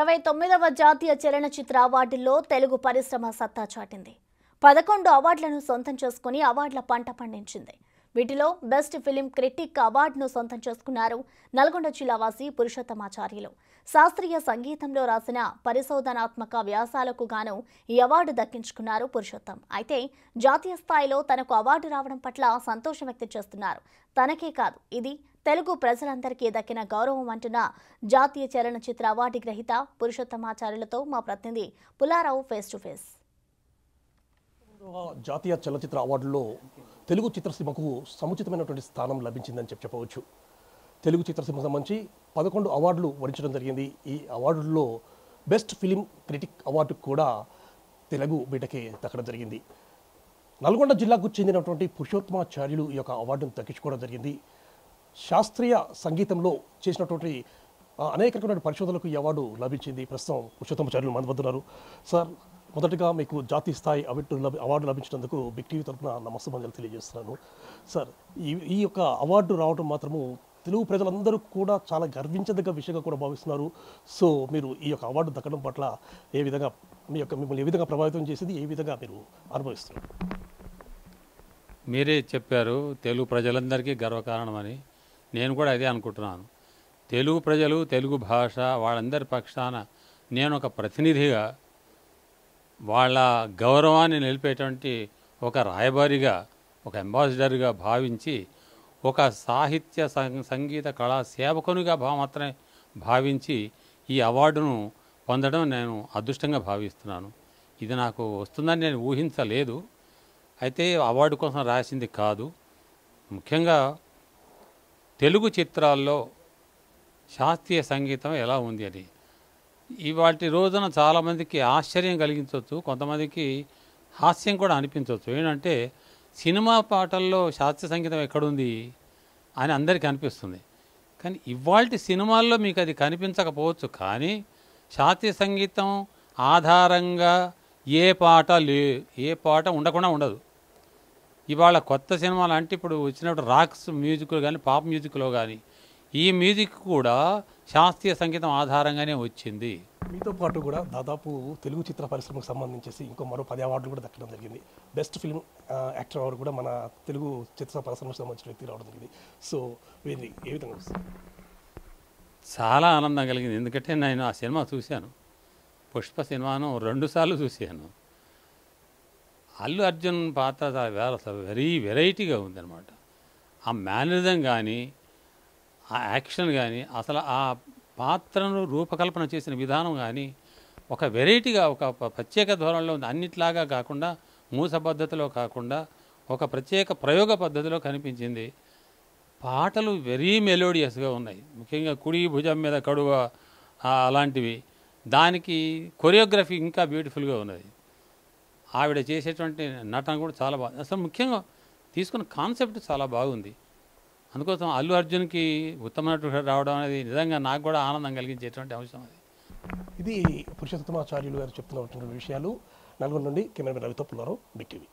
అరవై తొమ్మిదవ జాతీయ చలనచిత్ర అవార్డుల్లో తెలుగు పరిశ్రమ సత్తా చాటింది పదకొండు అవార్డులను సొంతం చేసుకుని అవార్డుల పంట పండించింది వీటిలో బెస్ట్ ఫిలిం క్రిటిక్ అవార్డును సొంతం చేసుకున్నారు నల్గొండ జిల్లావాసి పురుషోత్తమాచార్యులు శాస్త్రీయ సంగీతంలో రాసిన పరిశోధనాత్మక వ్యాసాలకు గాను ఈ అవార్డు దక్కించుకున్నారు పురుషోత్తం అయితే జాతీయ స్థాయిలో తనకు అవార్డు రావడం పట్ల సంతోషం వ్యక్తం చేస్తున్నారు తనకే కాదు ఇది తెలుగు ప్రజలందరికీ దక్కిన గౌరవం అంటున్న జాతీయ చలనచిత్ర అవార్డు గ్రహీత పురుషోత్తమాచార్యులతో మా ప్రతినిధి పులారావు ఫేస్ టు ఫేస్ జాతీయ చలనచిత్ర అవార్డులో తెలుగు చిత్రసీమకు సముచితమైనటువంటి స్థానం లభించిందని చెప్పి చెప్పవచ్చు తెలుగు చిత్రసీమకు సంబంధించి పదకొండు అవార్డులు వరించడం జరిగింది ఈ అవార్డుల్లో బెస్ట్ ఫిలిం క్రిటిక్ అవార్డు కూడా తెలుగు బిడ్డకే దక్కడం జరిగింది నల్గొండ జిల్లాకు చెందినటువంటి పురుషోత్తమాచార్యులు ఈ యొక్క అవార్డును దక్కించుకోవడం జరిగింది శాస్త్రీయ సంగీతంలో చేసినటువంటి రకమైన పరిశోధనలకు ఈ అవార్డు లభించింది ప్రస్తుతం పురుషోత్తమాచార్యులు మన వద్దున్నారు సార్ మొదటగా మీకు జాతీయ స్థాయి అవార్డు లభించినందుకు బిగ్ టీవీ తరఫున నమస్తమంజలు తెలియజేస్తున్నాను సార్ ఈ ఈ యొక్క అవార్డు రావడం మాత్రము తెలుగు ప్రజలందరూ కూడా చాలా గర్వించదగ్గ విషయంగా కూడా భావిస్తున్నారు సో మీరు ఈ యొక్క అవార్డు దక్కడం పట్ల ఏ విధంగా మీ యొక్క మిమ్మల్ని ఏ విధంగా ప్రభావితం చేసింది ఏ విధంగా మీరు అనుభవిస్తున్నారు మీరే చెప్పారు తెలుగు ప్రజలందరికీ గర్వకారణమని నేను కూడా అదే అనుకుంటున్నాను తెలుగు ప్రజలు తెలుగు భాష వాళ్ళందరి పక్షాన నేను ఒక ప్రతినిధిగా వాళ్ళ గౌరవాన్ని నిలిపేటువంటి ఒక రాయబారిగా ఒక అంబాసిడర్గా భావించి ఒక సాహిత్య సంగీత కళా సేవకునిగా మాత్రమే భావించి ఈ అవార్డును పొందడం నేను అదృష్టంగా భావిస్తున్నాను ఇది నాకు వస్తుందని నేను ఊహించలేదు అయితే అవార్డు కోసం రాసింది కాదు ముఖ్యంగా తెలుగు చిత్రాల్లో శాస్త్రీయ సంగీతం ఎలా ఉంది అని ఇవాటి రోజున చాలామందికి ఆశ్చర్యం కలిగించవచ్చు కొంతమందికి హాస్యం కూడా అనిపించవచ్చు ఏంటంటే సినిమా పాటల్లో శాస్త్రీయ సంగీతం ఎక్కడుంది అని అందరికీ అనిపిస్తుంది కానీ ఇవాళ సినిమాల్లో మీకు అది కనిపించకపోవచ్చు కానీ శాస్త్రీయ సంగీతం ఆధారంగా ఏ పాట లే ఏ పాట ఉండకుండా ఉండదు ఇవాళ కొత్త సినిమాలు అంటే ఇప్పుడు వచ్చినప్పుడు రాక్స్ మ్యూజిక్లో కానీ పాప్ మ్యూజిక్లో కానీ ఈ మ్యూజిక్ కూడా శాస్త్రీయ సంగీతం ఆధారంగానే వచ్చింది మీతో పాటు కూడా దాదాపు తెలుగు చిత్ర పరిశ్రమకు సంబంధించేసి ఇంకో మరో పది అవార్డులు కూడా దక్కడం జరిగింది బెస్ట్ ఫిల్మ్ యాక్టర్ అవార్డు కూడా మన తెలుగు చిత్ర పరిశ్రమకు సంబంధించిన వ్యక్తి రావడం జరిగింది సో వీరి ఏ విధంగా చాలా ఆనందం కలిగింది ఎందుకంటే నేను ఆ సినిమా చూశాను పుష్ప సినిమాను రెండుసార్లు చూశాను అల్లు అర్జున్ పాత్ర చాలా వెరీ వెరైటీగా ఉందన్నమాట ఆ మేనరిజం కానీ ఆ యాక్షన్ కానీ అసలు ఆ పాత్రను రూపకల్పన చేసిన విధానం కానీ ఒక వెరైటీగా ఒక ప్రత్యేక ధోరణిలో ఉంది అన్నిట్లాగా కాకుండా మూస పద్ధతిలో కాకుండా ఒక ప్రత్యేక ప్రయోగ పద్ధతిలో కనిపించింది పాటలు వెరీ మెలోడియస్గా ఉన్నాయి ముఖ్యంగా కుడి భుజం మీద కడువ అలాంటివి దానికి కొరియోగ్రఫీ ఇంకా బ్యూటిఫుల్గా ఉన్నది ఆవిడ చేసేటువంటి నటన కూడా చాలా బాగుంది అసలు ముఖ్యంగా తీసుకున్న కాన్సెప్ట్ చాలా బాగుంది అందుకోసం అల్లు అర్జున్కి ఉత్తమైనటు రావడం అనేది నిజంగా నాకు కూడా ఆనందం కలిగించేటువంటి అంశం అది ఇది పురుషోత్తమాచార్యులు గారు చెప్తున్నటువంటి విషయాలు నలుగురు నుండి కెమెరామెన్ రవితో పుల్లారావు బిటీవీ